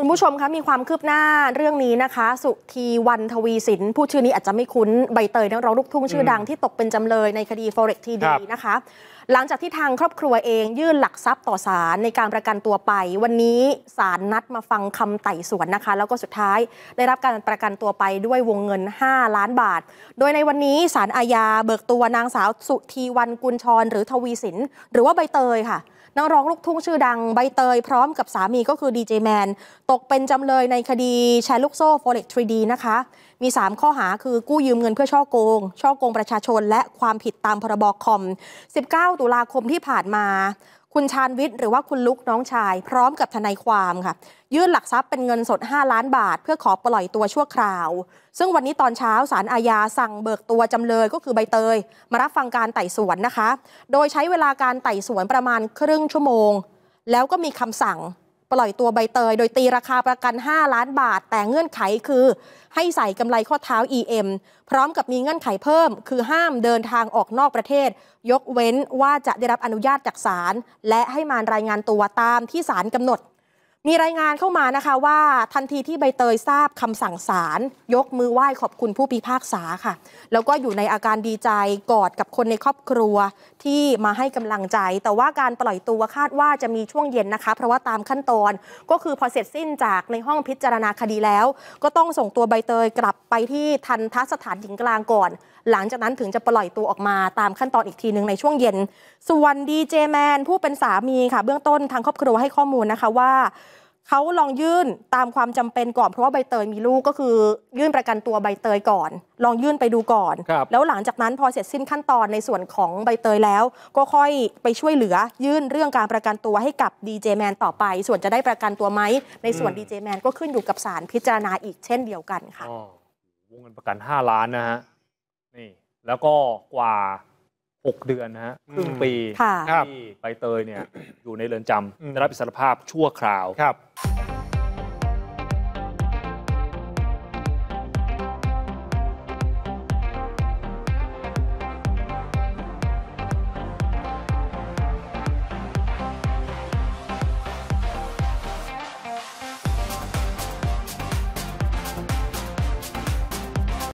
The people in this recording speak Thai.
คุณผู้ชมคะมีความคืบหน้าเรื่องนี้นะคะ สุธีวันทวีสินผู้ชื่อนี้อาจจะไม่คุ้นใบเตยนักร้องลูกทุ่งชื่อดังที่ตกเป็นจำเลยในคดีฟเร็กทีดีนะคะหลังจากที่ทางครอบครัวเองยื่นหลักทรัพย์ต่อศาลในการประกันตัวไป วันนี้ศาลนัดมาฟังคำไต่สวนนะคะ แล้วก็สุดท้ายได้รับการประกันตัวไปด้วยวงเงิน 5 ล้านบาท โดยในวันนี้ศาลอาญาเบิกตัวนางสาวสุธีวันกุลชร หรือทวีสินหรือว่าใบเตยค่ะนักร้องลูกทุ่งชื่อดังใบเตยพร้อมกับสามีก็คือดีเจแมนตกเป็นจำเลยในคดีแชร์ลูกโซ่โฟเล็กทรีดีนะคะ มี 3 ข้อหาคือกู้ยืมเงินเพื่อช่อโกง ช่อโกงประชาชน และความผิดตามพรบคอม19ตุลาคมที่ผ่านมา คุณชาญวิทย์หรือว่าคุณลุกน้องชาย พร้อมกับทนายความค่ะ ยื่นหลักทรัพย์เป็นเงินสด 5 ล้านบาท เพื่อขอปล่อยตัวชั่วคราว ซึ่งวันนี้ตอนเช้าสารอาญาสั่งเบิกตัวจำเลยก็คือใบเตย มารับฟังการไต่สวนนะคะ โดยใช้เวลาการไต่สวนประมาณครึ่งชั่วโมง แล้วก็มีคำสั่งปล่อยตัวใบเตยโดยตีราคาประกัน 5 ล้านบาท แต่เงื่อนไขคือ ให้ใส่กำไรข้อเท้า EM พร้อมกับมีเงื่อนไขเพิ่ม คือห้ามเดินทางออกนอกประเทศ ยกเว้นว่าจะได้รับอนุญาตจากศาลและให้มารายงานตัวตามที่ศาลกำหนดมีรายงานเข้ามานะคะว่าทันทีที่ใบเตยทราบคำสั่งศาลยกมือไหว้ขอบคุณผู้พิพากษาค่ะ แล้วก็อยู่ในอาการดีใจกอดกับคนในครอบครัวที่มาให้กำลังใจ แต่ว่าการปล่อยตัวคาดว่าจะมีช่วงเย็นนะคะ เพราะว่าตามขั้นตอน ก็คือพอเสร็จสิ้นจากในห้องพิจารณาคดีแล้ว ก็ต้องส่งตัวใบเตยกลับไปที่ทันทสถานหญิงกลางก่อน หลังจากนั้นถึงจะปล่อยตัวออกมาตามขั้นตอนอีกทีหนึ่งในช่วงเย็นส่วนดีเจแมนผู้เป็นสามีค่ะ เบื้องต้นทางครอบครัวให้ข้อมูลนะคะว่าเขาลองยื่นตามความจำเป็นก่อนเพราะว่าใบเตยมีลูกก็คือ ยื่นประกันตัวใบเตยก่อน ลองยื่นไปดูก่อน แล้วหลังจากนั้นพอเสร็จสิ้นขั้นตอนในส่วนของใบเตยแล้ว ก็ค่อยไปช่วยเหลือ ยื่นเรื่องการประกันตัวให้กับดีเจแมนต่อไป ส่วนจะได้ประกันตัวไหมในส่วนดีเจแมนก็ขึ้นอยู่กับศาลพิจารณาอีกเช่นเดียวกันค่ะวงเงินประกัน5ล้านนะฮะนี่ แล้วก็กว่า6 เดือนนะฮะครึ่งปีที่ใบเตยเนี่ยอยู่ในเรือนจำได้รับอิสรภาพชั่วคราวครับ